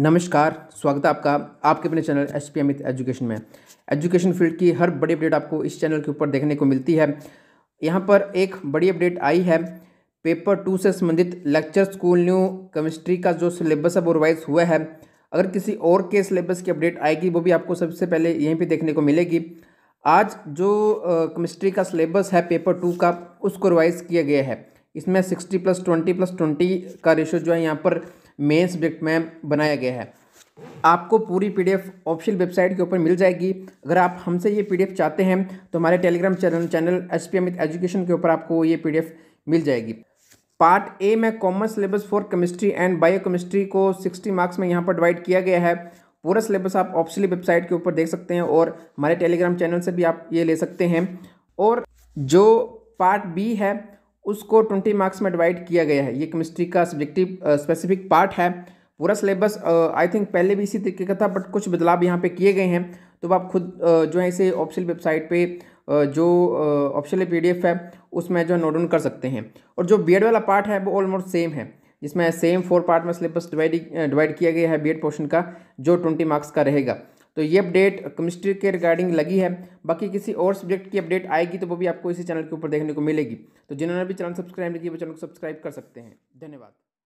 नमस्कार स्वागत है आपका आपके अपने channel H P Amit education में एजुकेशन फील्ड की हर बड़ी अपडेट आपको इस चैनल के ऊपर देखने को मिलती है यहाँ पर एक बड़ी अपडेट आई है पेपर टू से संबंधित लेक्चर स्कूल न्यू केमिस्ट्री का जो सिलेबस है वो रिवाइज हुआ है अगर किसी और के सिलेबस की अपडेट आएगी वो भी आपको सबसे पहले यहीं पर देखने को मिलेगी आज जो केमिस्ट्री का सिलेबस है पेपर टू का उसको रिवाइज़ किया गया है इसमें sixty plus twenty plus twenty का रेशो जो है यहाँ पर मेन सब्जेक्ट में बनाया गया है आपको पूरी पीडीएफ ऑफिशियल वेबसाइट के ऊपर मिल जाएगी अगर आप हमसे ये पीडीएफ चाहते हैं तो हमारे telegram channel channel H P Amit education के ऊपर आपको ये पीडीएफ मिल जाएगी पार्ट ए में common syllabus for chemistry and bio chemistry को सिक्सटी मार्क्स में यहाँ पर डिवाइड किया गया है पूरा सिलेबस आप ऑफिशियल वेबसाइट के ऊपर देख सकते हैं और हमारे टेलीग्राम चैनल से भी आप ये ले सकते हैं और जो पार्ट बी है उसको ट्वेंटी मार्क्स में डिवाइड किया गया है ये केमिस्ट्री का सब्जेक्टिव स्पेसिफिक पार्ट है पूरा सिलेबस आई थिंक पहले भी इसी तरीके का था बट कुछ बदलाव यहाँ पे किए गए हैं तो आप खुद जो है इसे ऑप्शन वेबसाइट पे जो ऑप्शन पी है उसमें जो नोट डाउन कर सकते हैं और जो बी वाला पार्ट है वो ऑलमोस्ट सेम है जिसमें सेम फोर पार्ट में सिलेबस डिवाइड डिवाइड किया गया है बी पोर्शन का जो ट्वेंटी मार्क्स का रहेगा तो ये अपडेट केमिस्ट्री के रिगार्डिंग लगी है बाकी किसी और सब्जेक्ट की अपडेट आएगी तो वो भी आपको इसी चैनल के ऊपर देखने को मिलेगी तो जिन्होंने भी चैनल सब्सक्राइब नहीं किया वो चैनल को सब्सक्राइब कर सकते हैं धन्यवाद